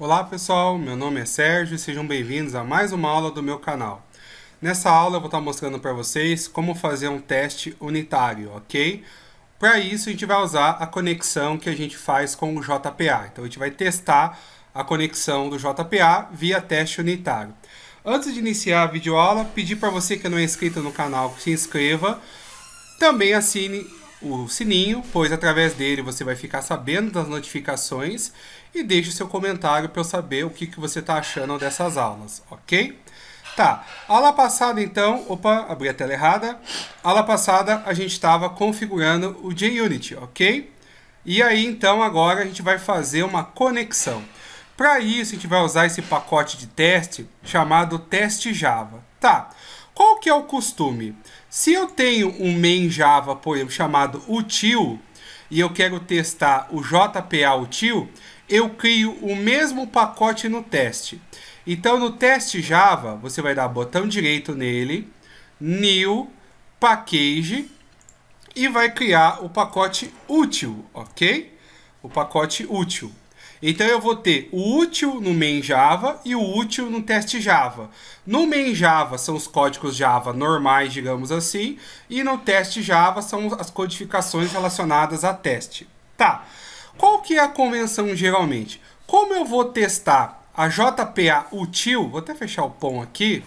Olá pessoal, meu nome é Sérgio e sejam bem-vindos a mais uma aula do meu canal. Nessa aula eu vou estar mostrando para vocês como fazer um teste unitário, ok? Para isso a gente vai usar a conexão que a gente faz com o JPA. Então a gente vai testar a conexão do JPA via teste unitário. Antes de iniciar a videoaula, pedi para você que não é inscrito no canal que se inscreva. Também assine o sininho, pois através dele você vai ficar sabendo das notificações e deixe seu comentário para eu saber o que, que você está achando dessas aulas, ok? Tá, aula passada então, opa, abri a tela errada. Aula passada a gente estava configurando o JUnity, ok? E aí então agora a gente vai fazer uma conexão. Para isso a gente vai usar esse pacote de teste chamado teste Java. Tá, qual que é o costume? Se eu tenho um main Java, por exemplo, chamado util, e eu quero testar o JPA util, eu crio o mesmo pacote no teste. Então, no teste Java, você vai dar botão direito nele, new, package, e vai criar o pacote útil, ok? O pacote útil. Então eu vou ter o útil no main Java e o útil no teste Java. No main Java são os códigos Java normais, digamos assim, e no teste Java são as codificações relacionadas a teste. Tá. Qual que é a convenção geralmente? Como eu vou testar a JPA útil, vou até fechar o pão aqui,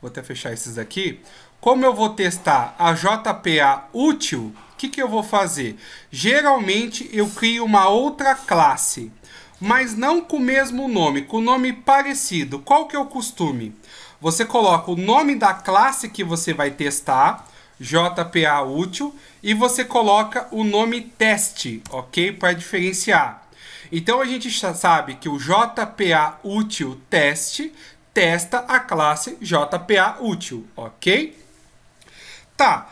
vou até fechar esses aqui. Como eu vou testar a JPA útil, que, que eu vou fazer? Geralmente eu crio uma outra classe, mas não com o mesmo nome, com nome parecido. Qual que é o costume? Você coloca o nome da classe que você vai testar, JPA útil, e você coloca o nome teste, ok? Para diferenciar. Então a gente já sabe que o JPA útil teste testa a classe JPA útil, ok? Tá.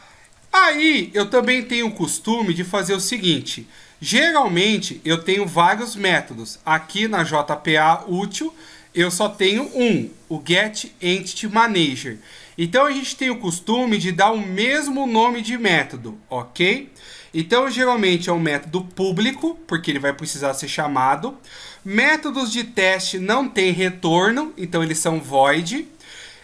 Aí eu também tenho o costume de fazer o seguinte: geralmente eu tenho vários métodos. Aqui na JPA útil eu só tenho um, o Get Entity Manager. Então a gente tem o costume de dar o mesmo nome de método, ok? Então geralmente é um método público, porque ele vai precisar ser chamado. Métodos de teste não tem retorno, então eles são void.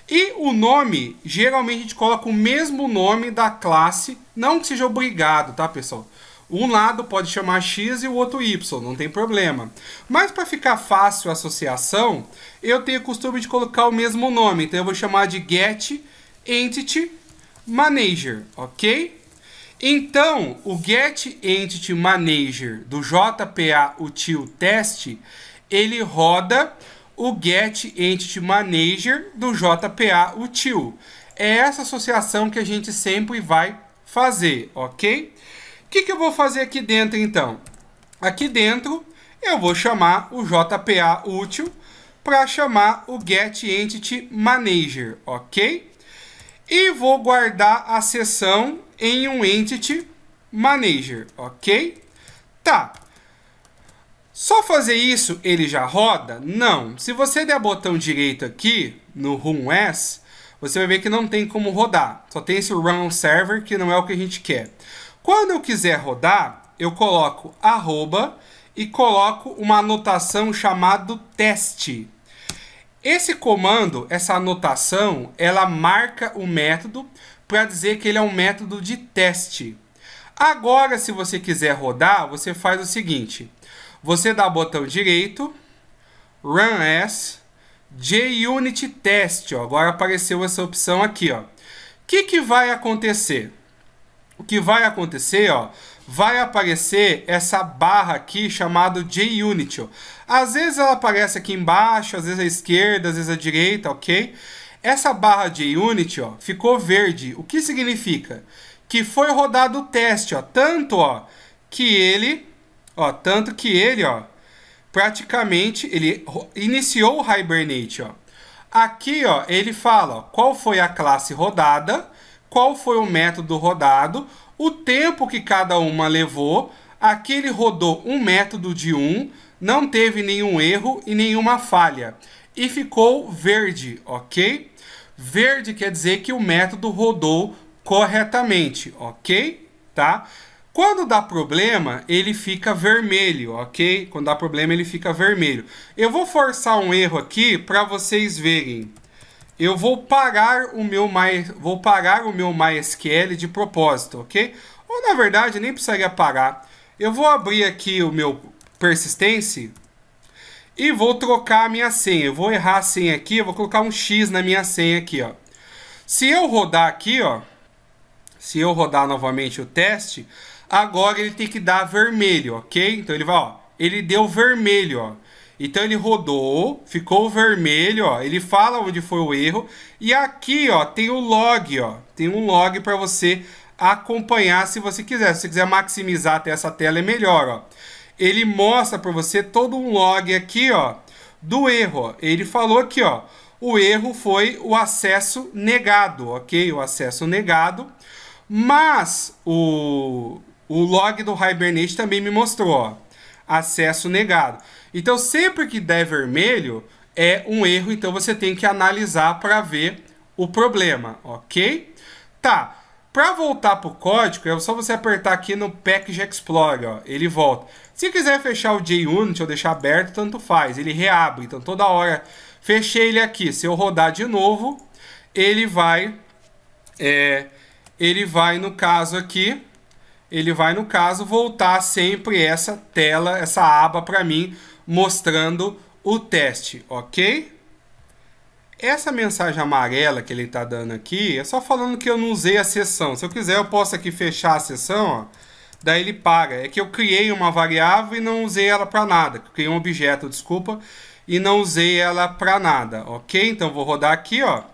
E o nome, geralmente a gente coloca o mesmo nome da classe, não que seja obrigado, tá, pessoal? Um lado pode chamar X e o outro Y, não tem problema. Mas para ficar fácil a associação, eu tenho o costume de colocar o mesmo nome. Então eu vou chamar de get entity manager, ok? Então, o get entity manager do JPA util test, ele roda o Get Entity Manager do JPA Util. É essa associação que a gente sempre vai fazer, ok? O que, que eu vou fazer aqui dentro, então? Aqui dentro, eu vou chamar o JPA Util para chamar o Get Entity Manager, ok? E vou guardar a sessão em um Entity Manager, ok? Tá, só fazer isso ele já roda? Não. Se você der botão direito aqui, no Room S, você vai ver que não tem como rodar. Só tem esse Run Server, que não é o que a gente quer. Quando eu quiser rodar, eu coloco arroba e coloco uma anotação chamado teste. Esse comando, essa anotação, ela marca o método para dizer que ele é um método de teste. Agora, se você quiser rodar, você faz o seguinte. Você dá botão direito, Run As, JUnit Test. Ó. Agora apareceu essa opção aqui. O que, que vai acontecer? O que vai acontecer, ó, vai aparecer essa barra aqui chamada JUnit. Ó. Às vezes ela aparece aqui embaixo, às vezes à esquerda, às vezes à direita, ok? Essa barra JUnit ó, ficou verde. O que significa? Que foi rodado o teste, ó, tanto ó, que ele Ó, tanto que ele, ó, praticamente ele iniciou o hibernate, ó. Aqui, ó, ele fala ó, qual foi a classe rodada, qual foi o método rodado, o tempo que cada uma levou. Aqui ele rodou um método de um, não teve nenhum erro e nenhuma falha. E ficou verde, ok? Verde quer dizer que o método rodou corretamente, ok? Tá? Quando dá problema, ele fica vermelho, ok? Quando dá problema, ele fica vermelho. Eu vou forçar um erro aqui para vocês verem. Eu vou parar o meu My, vou parar o meu MySQL de propósito, ok? Ou na verdade, nem precisaria parar. Eu vou abrir aqui o meu persistence e vou trocar a minha senha. Eu vou errar a senha aqui, eu vou colocar um X na minha senha aqui, ó. Se eu rodar aqui, ó, se eu rodar novamente o teste, agora ele tem que dar vermelho, ok? Então ele vai, ó, ele deu vermelho, ó. Então ele rodou, ficou vermelho, ó. Ele fala onde foi o erro e aqui, ó, tem o log, ó. Tem um log para você acompanhar se você quiser. Se você quiser maximizar até essa tela é melhor, ó. Ele mostra para você todo um log aqui, ó, do erro. Ó. Ele falou aqui, ó, o erro foi o acesso negado, ok? O acesso negado. Mas o, o log do Hibernate também me mostrou, ó, acesso negado. Então, sempre que der vermelho, é um erro, então você tem que analisar para ver o problema, ok? Tá, para voltar para o código, é só você apertar aqui no Package Explorer, ó, ele volta. Se quiser fechar o JUnit ou deixar aberto, tanto faz, ele reabre. Então, toda hora, fechei ele aqui, se eu rodar de novo, ele vai... É, ele vai, no caso aqui, ele vai, no caso, voltar sempre essa tela, essa aba para mim, mostrando o teste, ok? Essa mensagem amarela que ele está dando aqui é só falando que eu não usei a sessão. Se eu quiser, eu posso aqui fechar a sessão, ó, daí ele para. É que eu criei uma variável e não usei ela para nada. Criei um objeto, desculpa, e não usei ela para nada, ok? Então, vou rodar aqui, ó,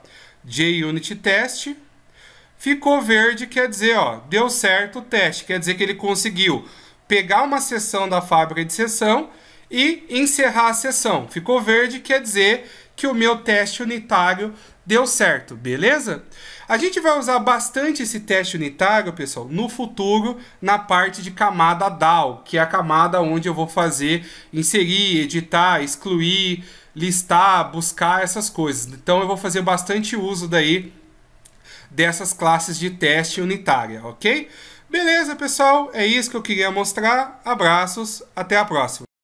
JUnitTest. test Ficou verde, quer dizer, ó, deu certo o teste, quer dizer que ele conseguiu pegar uma sessão da fábrica de sessão e encerrar a sessão Ficou verde, quer dizer que o meu teste unitário deu certo, beleza? A gente vai usar bastante esse teste unitário, pessoal, no futuro, na parte de camada DAO, que é a camada onde eu vou fazer inserir, editar, excluir, listar, buscar essas coisas. Então eu vou fazer bastante uso daí dessas classes de teste unitária, ok? Beleza, pessoal? É isso que eu queria mostrar. Abraços, até a próxima!